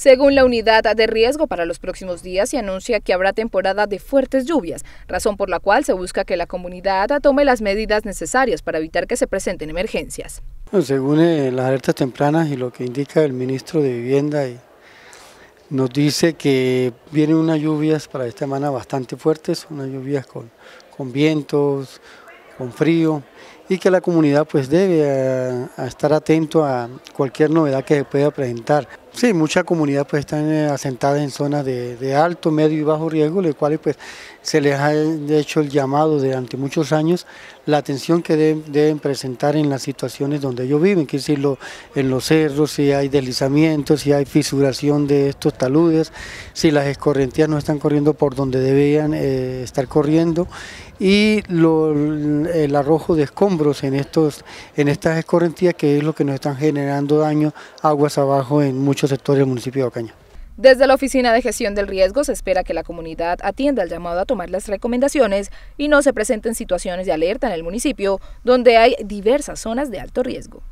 según la unidad de riesgo para los próximos días, se anuncia que habrá temporada de fuertes lluvias, razón por la cual se busca que la comunidad tome las medidas necesarias para evitar que se presenten emergencias. según eh, las alertas tempranas y lo que indica el ministro de Vivienda, eh, nos dice que vienen unas lluvias para esta semana bastante fuertes, unas lluvias con, con vientos, con frío y que la comunidad pues debe eh, estar atento a cualquier novedad que se pueda presentar. Sí, mucha comunidad pues están eh, asentada en zonas de, alto, medio y bajo riesgo, los cuales pues se les ha hecho el llamado durante muchos años la atención que deben presentar en las situaciones donde ellos viven, que decirlo en los cerros, si hay deslizamientos, si hay fisuración de estos taludes, si las escorrentías no están corriendo por donde debían eh, estar corriendo y el arrojo de escombros en, estos, en estas escorrentías que es lo que nos están generando daño aguas abajo en muchos sectores del municipio de Ocaña. Desde la Oficina de Gestión del Riesgo se espera que la comunidad atienda el llamado a tomar las recomendaciones y no se presenten situaciones de alerta en el municipio donde hay diversas zonas de alto riesgo.